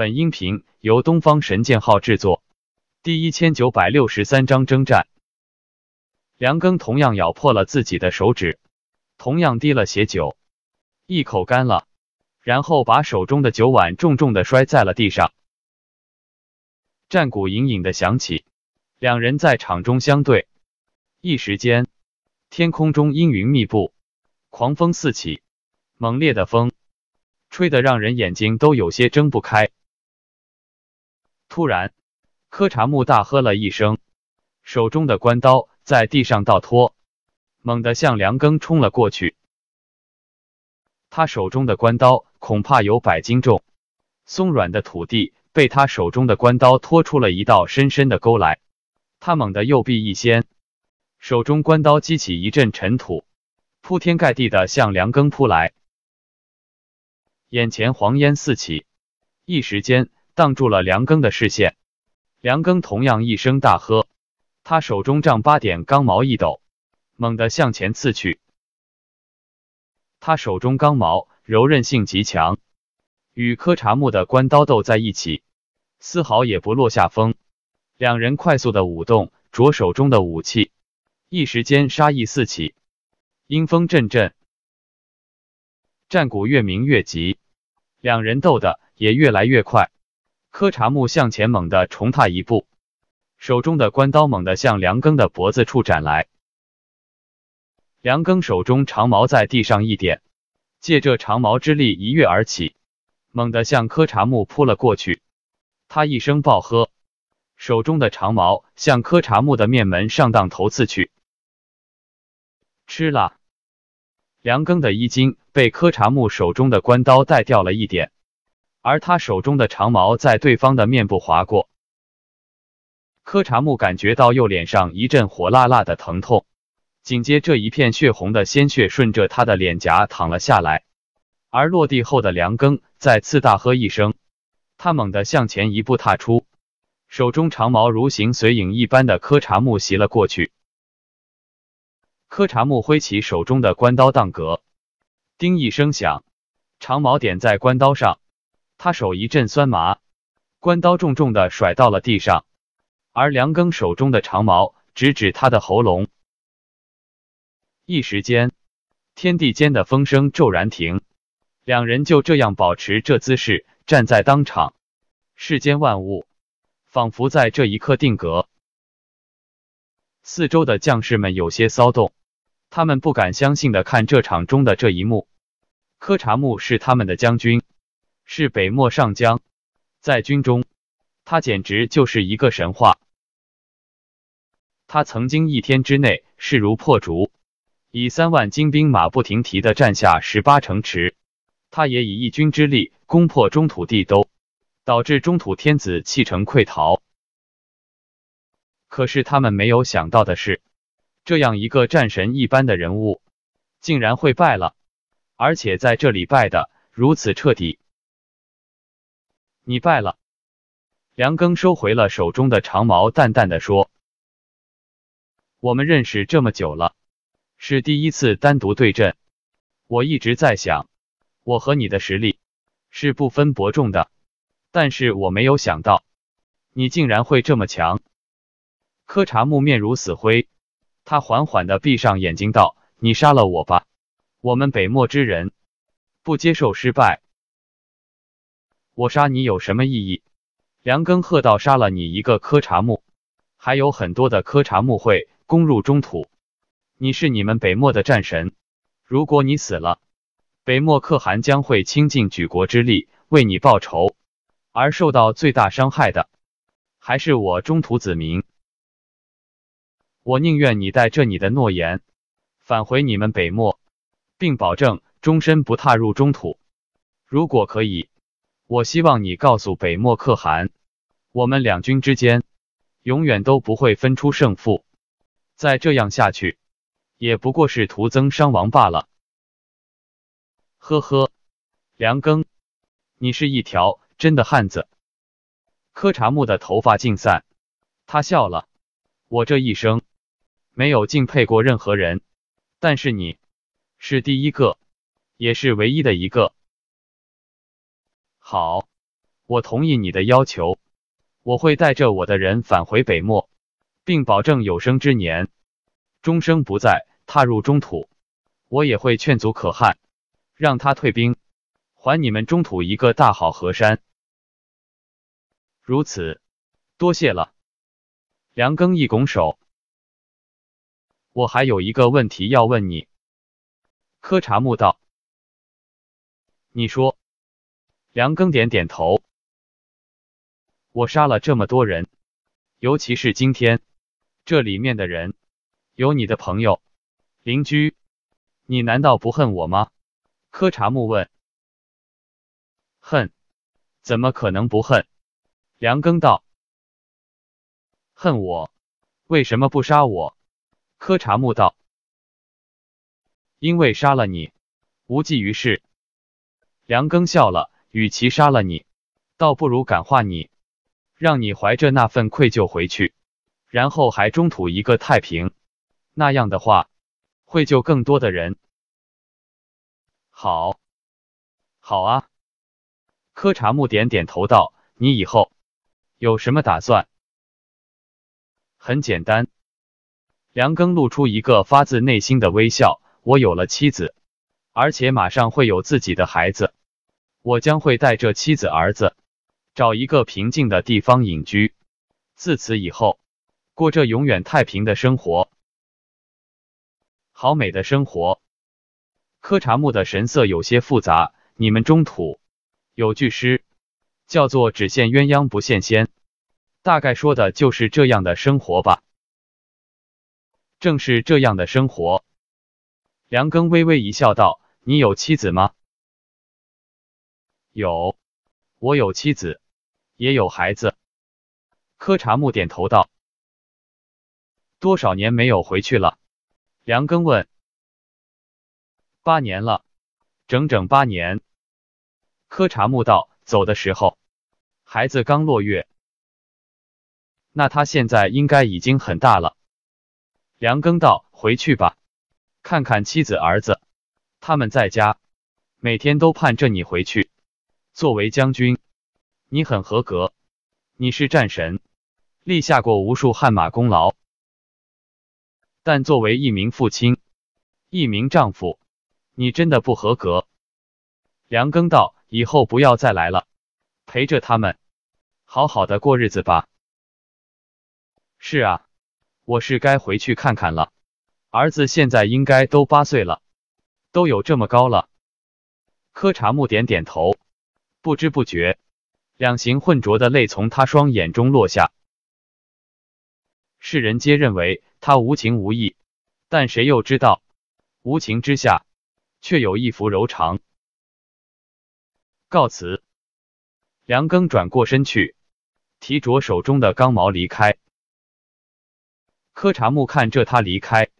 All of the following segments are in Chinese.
本音频由东方神剑号制作，第一千九百六十三章征战。梁庚同样咬破了自己的手指，同样滴了血酒，一口干了，然后把手中的酒碗重重的摔在了地上。战鼓隐隐的响起，两人在场中相对，一时间天空中阴云密布，狂风四起，猛烈的风吹得让人眼睛都有些睁不开。突然，柯查木大喝了一声，手中的关刀在地上倒拖，猛地向梁庚冲了过去。他手中的关刀恐怕有百斤重，松软的土地被他手中的关刀拖出了一道深深的沟来。他猛地右臂一掀，手中关刀激起一阵尘土，铺天盖地的向梁庚扑来。眼前黄烟四起，一时间。挡住了梁更的视线，梁更同样一声大喝，他手中丈八点钢矛一抖，猛地向前刺去。他手中钢矛柔韧性极强，与柯查木的关刀斗在一起，丝毫也不落下风。两人快速的舞动着手中的武器，一时间杀意四起，阴风阵阵，战鼓越鸣越急，两人斗的也越来越快。柯查木向前猛地重踏一步，手中的关刀猛地向梁庚的脖子处斩来。梁庚手中长矛在地上一点，借这长矛之力一跃而起，猛地向柯查木扑了过去。他一声暴喝，手中的长矛向柯查木的面门上当头刺去。吃了，梁庚的衣襟被柯查木手中的关刀带掉了一点。而他手中的长矛在对方的面部划过，柯查木感觉到右脸上一阵火辣辣的疼痛，紧接着一片血红的鲜血顺着他的脸颊淌了下来。而落地后的梁庚再次大喝一声，他猛地向前一步踏出，手中长矛如行随影一般的柯查木袭了过去。柯查木挥起手中的关刀荡格，叮一声响，长矛点在关刀上。他手一阵酸麻，关刀重重的甩到了地上，而梁庚手中的长矛直指他的喉咙。一时间，天地间的风声骤然停，两人就这样保持这姿势站在当场，世间万物仿佛在这一刻定格。四周的将士们有些骚动，他们不敢相信的看这场中的这一幕。柯察木是他们的将军。是北漠上将，在军中，他简直就是一个神话。他曾经一天之内势如破竹，以三万精兵马不停蹄的占下十八城池。他也以一军之力攻破中土地都，导致中土天子弃城溃逃。可是他们没有想到的是，这样一个战神一般的人物，竟然会败了，而且在这里败的如此彻底。你败了，梁庚收回了手中的长矛，淡淡的说：“我们认识这么久了，是第一次单独对阵。我一直在想，我和你的实力是不分伯仲的，但是我没有想到，你竟然会这么强。”柯查木面如死灰，他缓缓的闭上眼睛道：“你杀了我吧，我们北漠之人不接受失败。”我杀你有什么意义？梁庚贺道：“杀了你一个柯察木，还有很多的柯察木会攻入中土。你是你们北漠的战神，如果你死了，北漠可汗将会倾尽举国之力为你报仇，而受到最大伤害的，还是我中土子民。我宁愿你带着你的诺言，返回你们北漠，并保证终身不踏入中土。如果可以。”我希望你告诉北漠可汗，我们两军之间永远都不会分出胜负。再这样下去，也不过是徒增伤亡罢了。呵呵，梁庚，你是一条真的汉子。柯查木的头发尽散，他笑了。我这一生没有敬佩过任何人，但是你，是第一个，也是唯一的一个。好，我同意你的要求，我会带着我的人返回北漠，并保证有生之年终生不再踏入中土。我也会劝阻可汗，让他退兵，还你们中土一个大好河山。如此，多谢了。梁庚一拱手。我还有一个问题要问你，柯查木道。你说。梁庚点点头。我杀了这么多人，尤其是今天这里面的人，有你的朋友、邻居，你难道不恨我吗？柯查木问。恨？怎么可能不恨？梁庚道。恨我？为什么不杀我？柯查木道。因为杀了你，无济于事。梁庚笑了。与其杀了你，倒不如感化你，让你怀着那份愧疚回去，然后还中土一个太平。那样的话，会救更多的人。好，好啊。柯查木点点头道：“你以后有什么打算？”很简单。梁庚露出一个发自内心的微笑：“我有了妻子，而且马上会有自己的孩子。”我将会带着妻子、儿子，找一个平静的地方隐居，自此以后，过着永远太平的生活。好美的生活！柯查木的神色有些复杂。你们中土有句诗，叫做“只羡鸳鸯不羡仙”，大概说的就是这样的生活吧。正是这样的生活。梁庚微微一笑，道：“你有妻子吗？”有，我有妻子，也有孩子。柯查木点头道：“多少年没有回去了？”梁庚问：“八年了，整整八年。”柯查木道：“走的时候，孩子刚落月。那他现在应该已经很大了。”梁庚道：“回去吧，看看妻子、儿子，他们在家，每天都盼着你回去。”作为将军，你很合格，你是战神，立下过无数汗马功劳。但作为一名父亲，一名丈夫，你真的不合格。梁庚道，以后不要再来了，陪着他们好好的过日子吧。是啊，我是该回去看看了，儿子现在应该都八岁了，都有这么高了。柯查木点点头。不知不觉，两行浑浊的泪从他双眼中落下。世人皆认为他无情无义，但谁又知道，无情之下却有一副柔肠。告辞，梁更转过身去，提着手中的钢矛离开。柯查木看着他离开，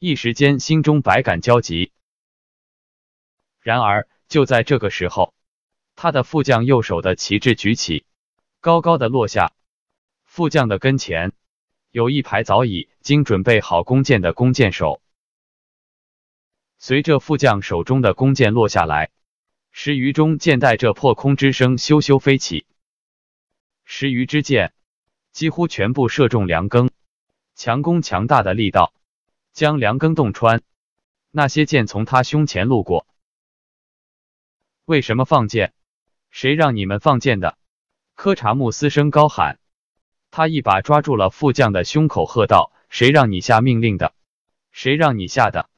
一时间心中百感交集。然而就在这个时候。他的副将右手的旗帜举起，高高的落下。副将的跟前有一排早已经准备好弓箭的弓箭手。随着副将手中的弓箭落下来，十余中箭带着破空之声咻咻飞起。十余支箭几乎全部射中梁庚，强弓强大的力道将梁庚洞穿。那些箭从他胸前路过。为什么放箭？谁让你们放箭的？科查木嘶声高喊，他一把抓住了副将的胸口，喝道：“谁让你下命令的？谁让你下的？”